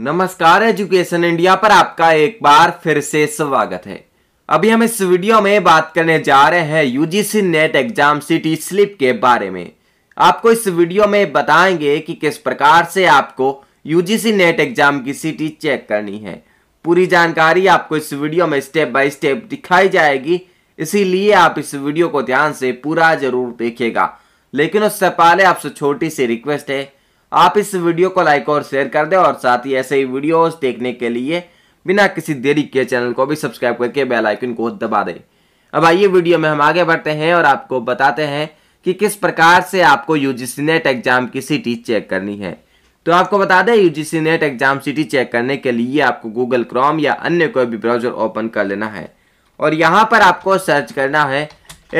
नमस्कार education India पर आपका एक बार फिर से स्वागत है अभी हम इस वीडियो में बात करने जा रहे हैं UGC NET exam city slip के बारे में आपको इस वीडियो में बताएंगे कि किस प्रकार से आपको यूजीसी नेट एग्जाम की सिटी चेक करनी है पूरी जानकारी आपको इस वीडियो में स्टेप बाय स्टेप दिखाई जाएगी इसीलिए आप इस वीडियो को ध्यान से पूरा जरूर देखेगा लेकिन उससे पहले आपसे छोटी सी रिक्वेस्ट है आप इस वीडियो को लाइक और शेयर कर दें और साथ ही ऐसे ही वीडियोस देखने के लिए बिना किसी देरी के चैनल को भी सब्सक्राइब करके बेल आइकन को दबा दें अब आइए वीडियो में हम आगे बढ़ते हैं और आपको बताते हैं कि किस प्रकार से आपको यूजीसी नेट एग्जाम की सिटी चेक करनी है तो आपको बता दें UGC NET exam city check करने के लिए आपको गूगल क्रोम या अन्य कोई भी ब्राउजर ओपन कर लेना है और यहाँ पर आपको सर्च करना है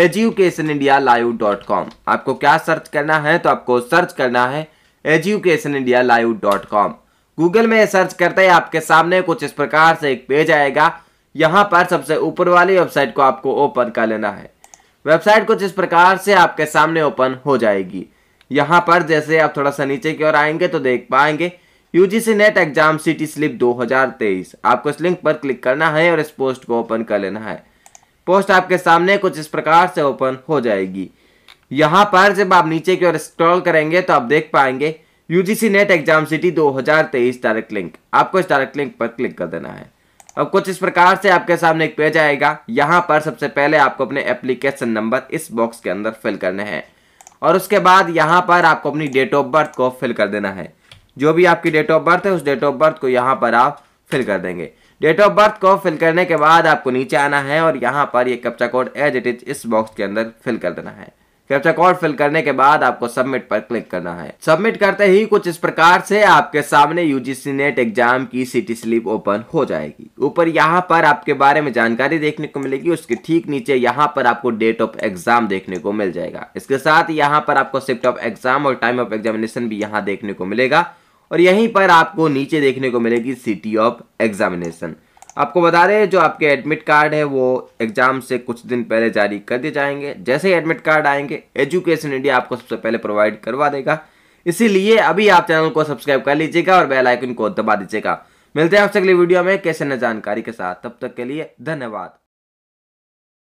education India live dot com आपको क्या सर्च करना है तो आपको सर्च करना है education India live dot com Google में सर्च करते ही आपके सामने कुछ इस प्रकार से एक पेज आएगा यहाँ पर सबसे ऊपर वाली वेबसाइट को आपको ओपन कर लेना है वेबसाइट कुछ इस प्रकार से आपके सामने ओपन हो जाएगी यहाँ पर जैसे आप थोड़ा सा नीचे की ओर आएंगे तो देख पाएंगे UGC NET exam city slip 2023 आपको इस लिंक पर क्लिक करना है और इस पोस्ट को ओपन कर लेना है पोस्ट आपके सामने कुछ इस प्रकार से ओपन हो जाएगी यहाँ पर जब आप नीचे की ओर स्क्रॉल करेंगे तो आप देख पाएंगे UGC NET exam city 2023 direct link आपको इस डायरेक्ट लिंक पर क्लिक कर देना है अब कुछ इस प्रकार से आपके सामने एक पेज आएगा यहाँ पर सबसे पहले आपको अपने एप्लीकेशन नंबर इस बॉक्स के अंदर फिल करने हैं और उसके बाद यहाँ पर आपको अपनी डेट ऑफ बर्थ को फिल कर देना है जो भी आपकी डेट ऑफ बर्थ है उस डेट ऑफ बर्थ को यहाँ पर आप फिल कर देंगे डेट ऑफ बर्थ को फिल करने के बाद आपको नीचे आना है और यहाँ पर ये captcha code as it is इस बॉक्स के अंदर फिल कर देना है कैप्चा कोड फिल करने के बाद आपको सबमिट पर क्लिक करना है सबमिट करते ही कुछ इस प्रकार से आपके सामने यूजीसी नेट एग्जाम की सिटी स्लिप ओपन हो जाएगी ऊपर यहाँ पर आपके बारे में जानकारी देखने को मिलेगी उसके ठीक नीचे यहाँ पर आपको डेट ऑफ एग्जाम देखने को मिल जाएगा इसके साथ यहाँ पर आपको सिफ्ट ऑफ एग्जाम और टाइम ऑफ एग्जामिनेशन भी यहाँ देखने को मिलेगा और यहीं पर आपको नीचे देखने को मिलेगी सिटी ऑफ एग्जामिनेशन आपको बता रहे हैं जो आपके एडमिट कार्ड है वो एग्ज़ाम से कुछ दिन पहले जारी कर दिए जाएंगे जैसे ही एडमिट कार्ड आएंगे एजुकेशन इंडिया आपको सबसे पहले प्रोवाइड करवा देगा इसीलिए अभी आप चैनल को सब्सक्राइब कर लीजिएगा और बेल आइकन को दबा दीजिएगा मिलते हैं आपसे अगली वीडियो में कैसे न जानकारी के साथ तब तक के लिए धन्यवाद